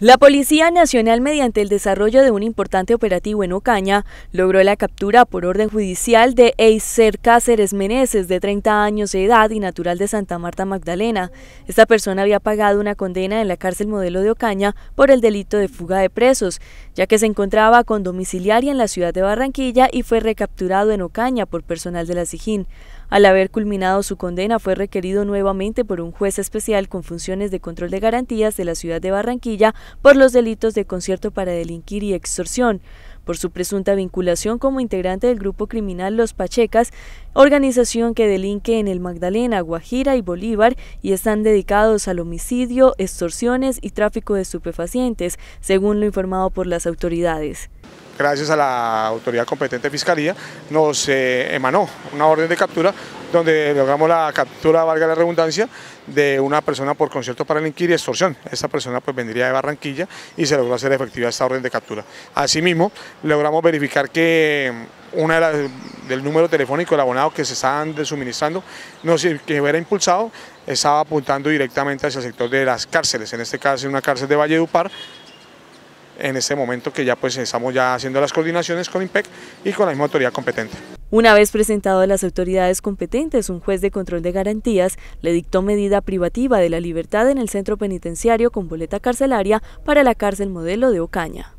La Policía Nacional, mediante el desarrollo de un importante operativo en Ocaña, logró la captura por orden judicial de Eiser Cáceres Meneses, de 30 años de edad y natural de Santa Marta Magdalena. Esta persona había pagado una condena en la cárcel modelo de Ocaña por el delito de fuga de presos, ya que se encontraba con domiciliaria en la ciudad de Barranquilla y fue recapturado en Ocaña por personal de la SIJIN. Al haber culminado su condena, fue requerido nuevamente por un juez especial con funciones de control de garantías de la ciudad de Barranquilla por los delitos de concierto para delinquir y extorsión, por su presunta vinculación como integrante del grupo criminal Los Pachecas, organización que delinque en el Magdalena, Guajira y Bolívar y están dedicados al homicidio, extorsiones y tráfico de estupefacientes, según lo informado por las autoridades gracias a la autoridad competente de Fiscalía, nos eh, emanó una orden de captura donde logramos la captura, valga la redundancia, de una persona por concierto para delinquir y extorsión. Esta persona pues vendría de Barranquilla y se logró hacer efectiva esta orden de captura. Asimismo, logramos verificar que una del número telefónico del abonado que se estaban suministrando, no sé, que hubiera impulsado, estaba apuntando directamente hacia el sector de las cárceles, en este caso en una cárcel de Valle Valledupar, en ese momento que ya pues estamos ya haciendo las coordinaciones con IMPEC y con la misma autoridad competente. Una vez presentado a las autoridades competentes, un juez de control de garantías le dictó medida privativa de la libertad en el centro penitenciario con boleta carcelaria para la cárcel modelo de Ocaña.